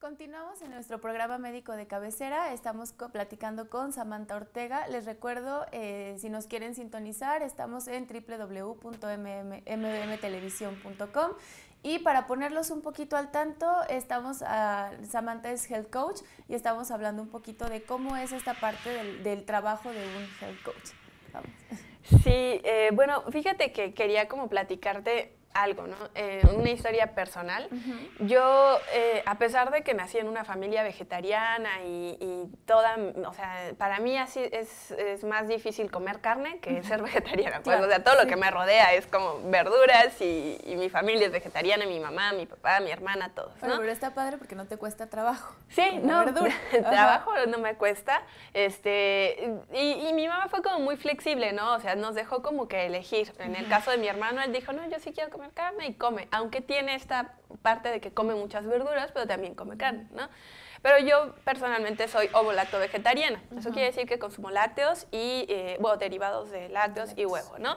Continuamos en nuestro programa médico de cabecera. Estamos platicando con Samantha Ortega. Les recuerdo, eh, si nos quieren sintonizar, estamos en www.mbmtelevisión.com. Y para ponerlos un poquito al tanto, estamos, a Samantha es health coach y estamos hablando un poquito de cómo es esta parte del, trabajo de un health coach. Sí, eh, bueno, fíjate que quería como platicarte algo, ¿no? Eh, una historia personal. Yo, eh, a pesar de que nací en una familia vegetariana y, toda, o sea, para mí así es, más difícil comer carne que ser vegetariana. Pues, o sea, todo lo que me rodea es como verduras y, mi familia es vegetariana, mi mamá, mi papá, mi hermana, todos. ¿no? Pero, está padre porque no te cuesta trabajo. Sí, no, trabajo no me cuesta. Este, y, y, mi mamá fue como muy flexible, ¿no? O sea, nos dejó como que elegir. En el caso de mi hermano, él dijo, no, yo sí quiero carne y come, aunque tiene esta parte de que come muchas verduras, pero también come carne, ¿no? Pero yo personalmente soy ovo-lacto vegetariana. Eso quiere decir que consumo lácteos y, eh, derivados de lácteos, y huevo, ¿no?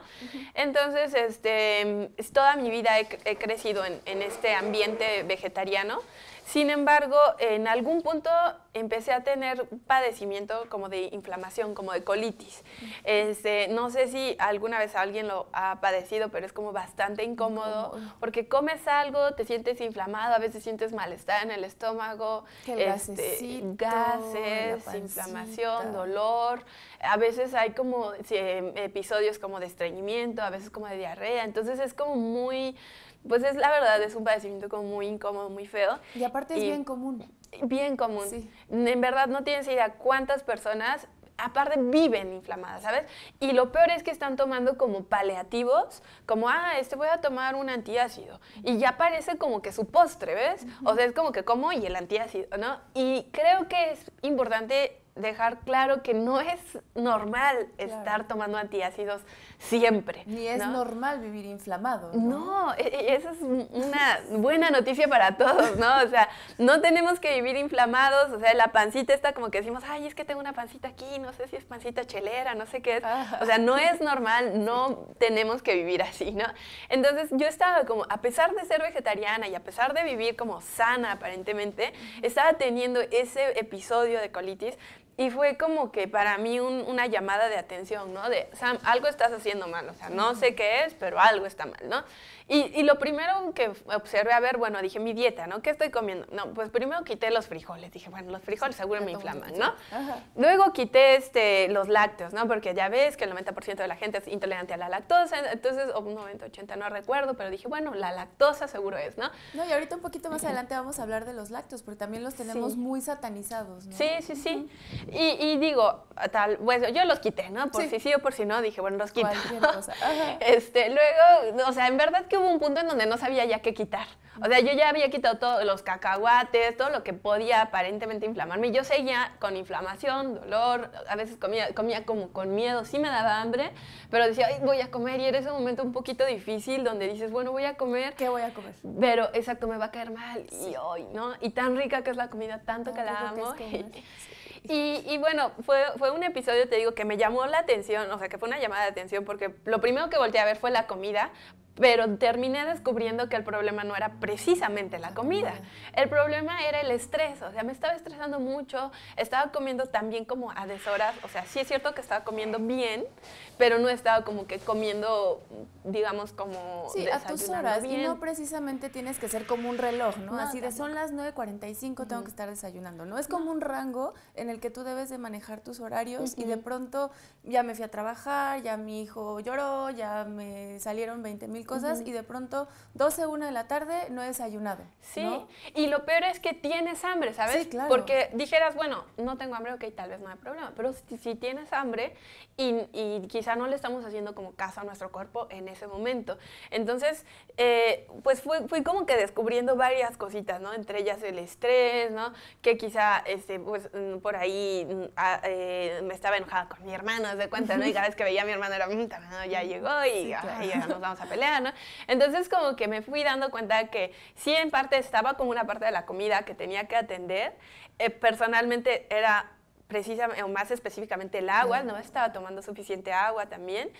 Entonces, este, toda mi vida he, crecido en, este ambiente vegetariano. Sin embargo, en algún punto empecé a tener padecimiento como de inflamación, como de colitis. Este, no sé si alguna vez alguien lo ha padecido, pero es como bastante incómodo porque comes algo, te sientes inflamado, a veces sientes malestar en el estómago, este, gases, inflamación, dolor. A veces hay como em, episodios como de estreñimiento, a veces como de diarrea. Entonces es como muy pues es la verdad, es un padecimiento como muy incómodo, muy feo. Y aparte es bien común. Bien común. En verdad no tienes idea cuántas personas aparte viven inflamadas, ¿sabes? Y lo peor es que están tomando como paliativos, como, ah, este voy a tomar un antiácido. Y ya parece como que su postre, ¿ves? O sea, es como que como y el antiácido, ¿no? Y creo que es importante dejar claro que no es normal estar tomando antiácidos siempre. Ni es normal vivir inflamado. ¿no? no, e, e, esa es una buena noticia para todos, ¿no? O sea, no tenemos que vivir inflamados, o sea, la pancita está como que decimos, ay, es que tengo una pancita aquí, no sé si es pancita chelera, no sé qué es. Ah. O sea, no es normal, no tenemos que vivir así, ¿no? Entonces yo estaba como, a pesar de ser vegetariana y a pesar de vivir como sana aparentemente, estaba teniendo ese episodio de colitis y fue como que para mí una llamada de atención, ¿no? De, Sam, algo estás haciendo mal, o sea, no sé qué es, pero algo está mal, ¿no? Y, lo primero que observé, a ver, bueno, dije, mi dieta, ¿no? ¿Qué estoy comiendo? No, pues primero quité los frijoles. Dije, bueno, los frijoles seguro me inflaman, ¿no? Luego quité este, los lácteos, ¿no? Porque ya ves que el 90% de la gente es intolerante a la lactosa. Entonces, o 90, 80, no recuerdo, pero dije, bueno, la lactosa seguro es, ¿no? No, y ahorita un poquito más adelante vamos a hablar de los lácteos, porque también los tenemos muy satanizados, ¿no? Sí, sí, sí. y, digo, tal, bueno, pues, yo los quité, ¿no? Por si sí o por si no, dije, bueno, los quito. Este, luego, o sea, en verdad que hubo un punto en donde no sabía ya qué quitar. O sea, yo ya había quitado todos los cacahuates, todo lo que podía aparentemente inflamarme. Yo seguía con inflamación, dolor, a veces comía, comía como con miedo, sí me daba hambre, pero decía, voy a comer y era ese momento un poquito difícil donde dices, bueno, voy a comer. ¿Qué voy a comer? Pero exacto, me va a caer mal y hoy, ¿no? Y tan rica que es la comida, tanto, que la amo. y, bueno, fue, fue un episodio, te digo, que me llamó la atención, o sea, que fue una llamada de atención porque lo primero que volteé a ver fue la comida, pero terminé descubriendo que el problema no era precisamente la comida, el problema era el estrés, o sea, me estaba estresando mucho, estaba comiendo también como a deshoras, o sea, sí es cierto que estaba comiendo bien, pero no estaba como que comiendo, digamos, como... Sí, a tus horas, y no precisamente tienes que ser como un reloj, ¿no? Así de son las 9.45, tengo que estar desayunando, ¿no? Es como un rango en el que tú debes de manejar tus horarios y de pronto ya me fui a trabajar, ya mi hijo lloró, ya me salieron 20 mil cosas y de pronto 12, 1 de la tarde no desayunado. Sí, y lo peor es que tienes hambre, ¿sabes? Sí, claro. Porque dijeras, bueno, no tengo hambre, ok, tal vez no hay problema, pero si, tienes hambre y, quizá no le estamos haciendo como caso a nuestro cuerpo en ese momento. Entonces, eh, pues fui, como que descubriendo varias cositas, ¿no? Entre ellas el estrés, ¿no? Que quizá, este, pues mm, por ahí mm, ah, eh, me estaba enojada con mi hermano, de cuenta, ¿no? Y cada vez que veía a mi hermano era, mm, ya llegó y ya nos vamos a pelear entonces como que me fui dando cuenta que sí en parte estaba como una parte de la comida que tenía que atender. Eh, personalmente era precisamente, o más específicamente el agua, no estaba tomando suficiente agua también,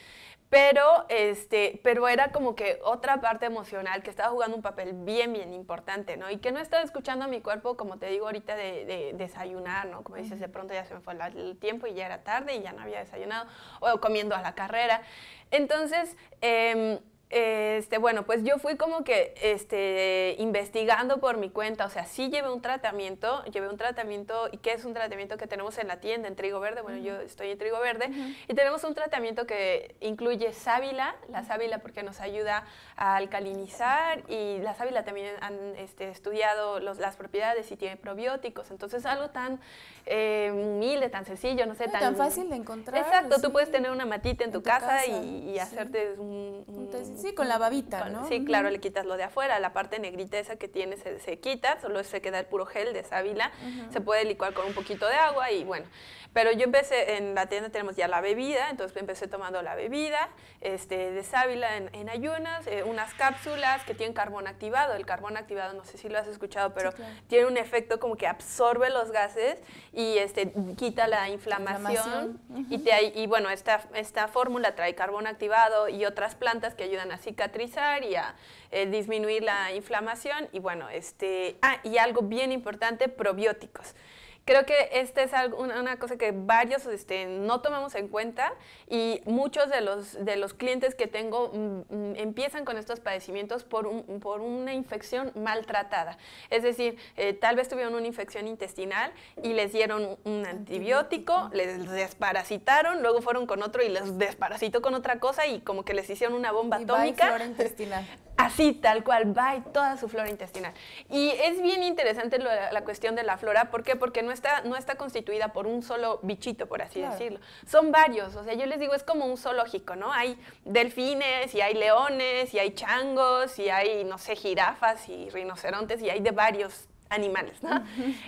pero, este, pero era como que otra parte emocional que estaba jugando un papel bien, bien importante, ¿no? Y que no estaba escuchando a mi cuerpo, como te digo ahorita, de, desayunar, ¿no? Como dices, de pronto ya se me fue el tiempo y ya era tarde y ya no había desayunado, o comiendo a la carrera. Entonces, em, este, bueno, pues yo fui como que este, investigando por mi cuenta, o sea, sí llevé un tratamiento, llevé un tratamiento, ¿y qué es un tratamiento que tenemos en la tienda, en Trigo Verde? Bueno, yo estoy en Trigo Verde, y tenemos un tratamiento que incluye sábila, la sábila porque nos ayuda a alcalinizar, y la sábila también han este, estudiado los, las propiedades y tiene probióticos, entonces algo tan eh, humilde, tan sencillo, no sé, tan, fácil de encontrar. Exacto, tú puedes tener una matita en, tu, casa, y, hacerte un... Sí, con la babita, ¿no? Sí, claro, le quitas lo de afuera, la parte negrita esa que tiene se, quita, solo se queda el puro gel de sábila, se puede licuar con un poquito de agua y bueno. Pero yo empecé, en la tienda tenemos ya la bebida, entonces empecé tomando la bebida este, de sábila en, ayunas, eh, unas cápsulas que tienen carbón activado. El carbón activado, no sé si lo has escuchado, pero tiene un efecto como que absorbe los gases y este, quita la inflamación. y, te, y bueno, esta, esta fórmula trae carbón activado y otras plantas que ayudan a cicatrizar y a eh, disminuir la inflamación. Y bueno, este, ah, y algo bien importante, probióticos. Creo que esta es una cosa que varios este, no tomamos en cuenta y muchos de los, de los clientes que tengo mm, mm, empiezan con estos padecimientos por, por una infección maltratada. Es decir, eh, tal vez tuvieron una infección intestinal y les dieron un antibiótico, les desparasitaron, luego fueron con otro y les desparasitó con otra cosa y como que les hicieron una bomba y atómica. intestinal. Así, tal cual, va y toda su flora intestinal. Y es bien interesante la cuestión de la flora, ¿por qué? Porque no está, no está constituida por un solo bichito, por así decirlo. Son varios, o sea, yo les digo, es como un zoológico, ¿no? Hay delfines, y hay leones, y hay changos, y hay, no sé, jirafas, y rinocerontes, y hay de varios animales, ¿no?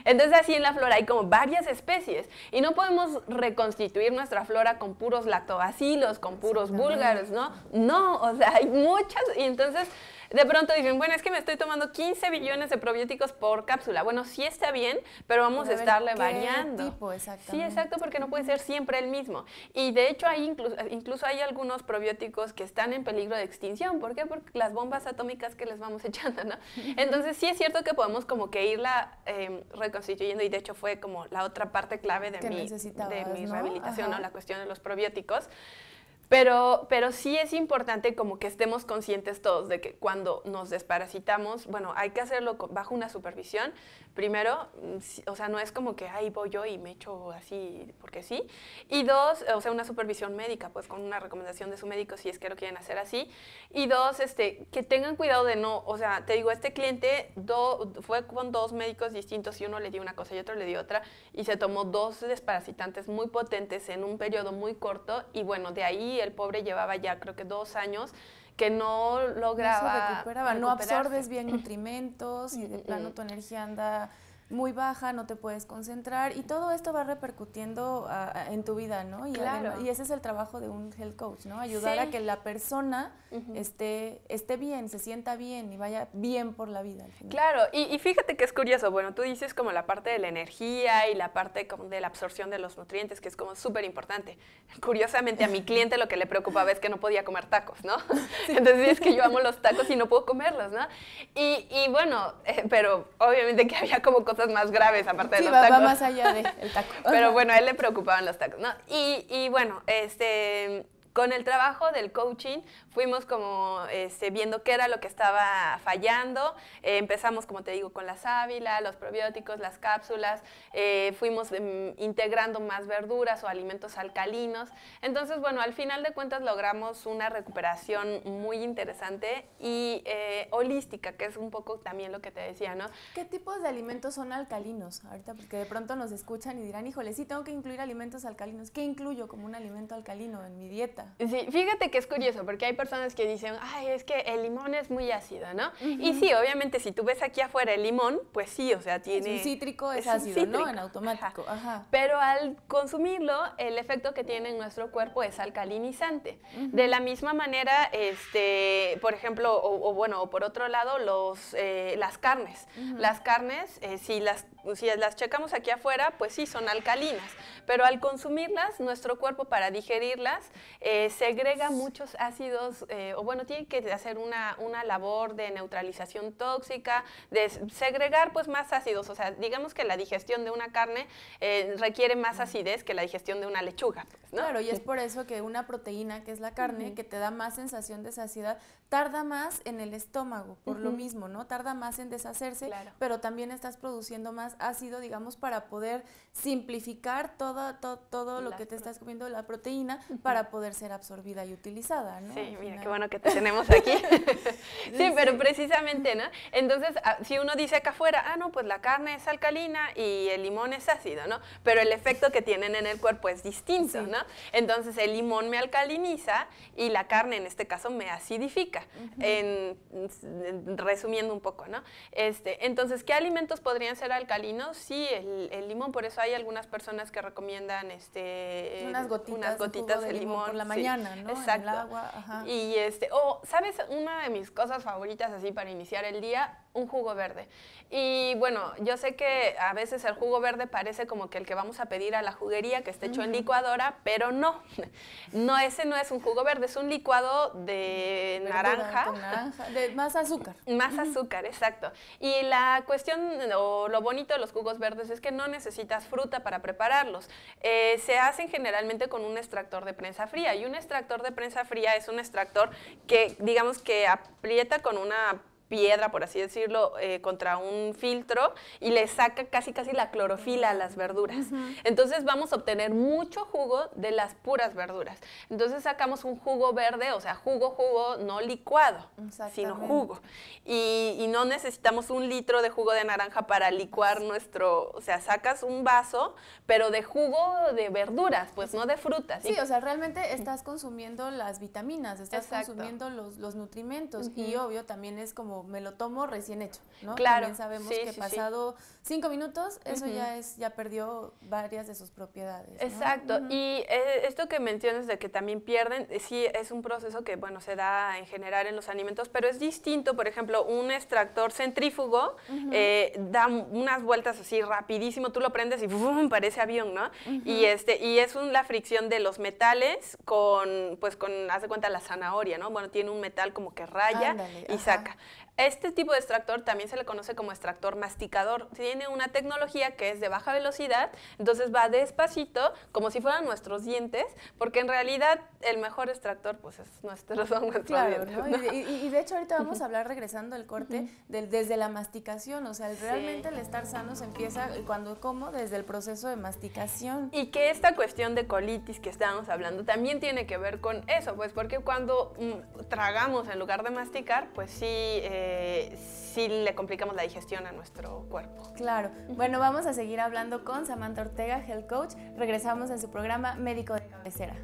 Entonces así en la flora hay como varias especies y no podemos reconstituir nuestra flora con puros lactobacilos, con puros búlgaros, ¿no? No, o sea, hay muchas y entonces de pronto dicen, bueno, es que me estoy tomando 15 billones de probióticos por cápsula. Bueno, sí está bien, pero vamos a, estarle variando. sí, exacto, porque no puede ser siempre el mismo. Y de hecho hay incluso, incluso hay algunos probióticos que están en peligro de extinción. ¿Por qué? Porque las bombas atómicas que les vamos echando, ¿no? Entonces sí es cierto que podemos como que irla em, reconstituyendo y de hecho fue como la otra parte clave de, mi, de mi rehabilitación, ¿no? la cuestión de los probióticos. Pero, sí es importante como que estemos conscientes todos de que cuando nos desparasitamos, bueno, hay que hacerlo bajo una supervisión. Primero, mm, o sea, no es como que ahí voy yo y me echo así porque sí. Y dos, o sea, una supervisión médica, pues con una recomendación de su médico si es que lo quieren hacer así. Y dos, este, que tengan cuidado de no, o sea, te digo, este cliente fue con dos médicos distintos y uno le dio una cosa y otro le dio otra y se tomó dos desparasitantes muy potentes en un periodo muy corto y bueno, de ahí y el pobre llevaba ya creo que dos años que no lograba. No no absorbes bien nutrimentos y de plano tu energía anda muy baja, no te puedes concentrar y todo esto va repercutiendo en tu vida, ¿no? Y, ese es el trabajo de un health coach, ¿no? Ayudar a que la persona esté, esté bien, se sienta bien y vaya bien por la vida. Al final. Claro, y, fíjate que es curioso, bueno, tú dices como la parte de la energía y la parte como de la absorción de los nutrientes, que es como súper importante. Curiosamente a mi cliente lo que le preocupaba es que no podía comer tacos, ¿no? Entonces es que yo amo los tacos y no puedo comerlos, ¿no? Y, y bueno, eh, pero obviamente que había como cosas cosas más graves aparte de los tacos. tacos. va más allá del taco. Pero bueno, a él le preocupaban los tacos, ¿no? Y, y bueno, este, con el trabajo del coaching fuimos como este, viendo qué era lo que estaba fallando. Eh, empezamos, como te digo, con la sábila, los probióticos, las cápsulas. Eh, fuimos em, integrando más verduras o alimentos alcalinos. Entonces, bueno, al final de cuentas logramos una recuperación muy interesante y eh, holística, que es un poco también lo que te decía, ¿no? ¿Qué tipos de alimentos son alcalinos? Ahorita, porque de pronto nos escuchan y dirán, híjole, sí tengo que incluir alimentos alcalinos. ¿Qué incluyo como un alimento alcalino en mi dieta? Sí, fíjate que es curioso, porque hay personas que dicen, ay, es que el limón es muy ácido, ¿no? Y sí, obviamente, si tú ves aquí afuera el limón, pues sí, o sea, tiene... Es un cítrico, es, ácido, ¿no? En automático. Ajá. Pero al consumirlo, el efecto que tiene en nuestro cuerpo es alcalinizante. De la misma manera, este, por ejemplo, o, bueno, o por otro lado, los, eh, las carnes. Las carnes, eh, si las pues, si las checamos aquí afuera, pues sí, son alcalinas, pero al consumirlas, nuestro cuerpo para digerirlas eh, segrega muchos ácidos, eh, o bueno, tiene que hacer una, labor de neutralización tóxica, de segregar pues más ácidos, o sea, digamos que la digestión de una carne eh, requiere más acidez que la digestión de una lechuga. Pues, ¿no? Claro, y es por eso que una proteína, que es la carne, que te da más sensación de saciedad, tarda más en el estómago, por lo mismo, ¿no? Tarda más en deshacerse, pero también estás produciendo más ácido, digamos, para poder simplificar todo, todo, lo que te estás comiendo, la proteína, para poder ser absorbida y utilizada, ¿no? Sí, mira, qué bueno que te tenemos aquí. sí, pero precisamente, ¿no? Entonces, ah, si uno dice acá afuera, ah, no, pues la carne es alcalina y el limón es ácido, ¿no? Pero el efecto que tienen en el cuerpo es distinto, ¿no? Entonces, el limón me alcaliniza y la carne, en este caso, me acidifica en, resumiendo un poco, ¿no? Este, entonces, ¿qué alimentos podrían ser alcalinos? Sí, el, limón, por eso hay algunas personas que recomiendan este, unas gotitas, de, limón, por la mañana, ¿no? Exacto. Y este, o, ¿sabes? Una de mis cosas favoritas así para iniciar el día, un jugo verde. Y bueno, yo sé que a veces el jugo verde parece como que el que vamos a pedir a la juguería que esté hecho en licuadora, pero no. No, ese no es un jugo verde, es un licuado de naranja. De más azúcar. Más azúcar, exacto. Y la cuestión o lo bonito de los jugos verdes es que no necesitas fruta para prepararlos. Eh, se hacen generalmente con un extractor de prensa fría y un extractor de prensa fría es un extractor que digamos que aprieta con una piedra, por así decirlo, eh, contra un filtro y le saca casi casi la clorofila a las verduras. Entonces vamos a obtener mucho jugo de las puras verduras. Entonces sacamos un jugo verde, o sea, jugo, jugo, no licuado, sino jugo. Y, no necesitamos un litro de jugo de naranja para licuar nuestro, o sea, sacas un vaso, pero de jugo de verduras, pues no de frutas. Sí, o sea, realmente estás consumiendo las vitaminas, estás consumiendo los, los nutrimentos y obvio también es como me lo tomo recién hecho, ¿no? Claro. También sabemos que pasado cinco minutos, eso ya es, ya perdió varias de sus propiedades. Exacto. Y eh, esto que mencionas de que también pierden, eh, sí es un proceso que, bueno, se da en general en los alimentos, pero es distinto. Por ejemplo, un extractor centrífugo eh, da unas vueltas así rapidísimo, tú lo prendes y ¡bum! parece avión, ¿no? Y este, y es la fricción de los metales con, pues con, hace cuenta la zanahoria, ¿no? Bueno, tiene un metal como que raya y saca. Este tipo de extractor también se le conoce como extractor masticador. Tiene una tecnología que es de baja velocidad, entonces va despacito, como si fueran nuestros dientes, porque en realidad el mejor extractor pues es nuestro, son nuestros dientes, Y, de hecho ahorita vamos a hablar, regresando al corte, desde la masticación, o sea, realmente el estar sano se empieza cuando como desde el proceso de masticación. Y que esta cuestión de colitis que estábamos hablando también tiene que ver con eso, pues porque cuando mm, tragamos en lugar de masticar, pues sí... Eh, si le complicamos la digestión a nuestro cuerpo. Claro. Bueno, vamos a seguir hablando con Samantha Ortega, Health Coach. Regresamos en su programa Médico de Cabecera.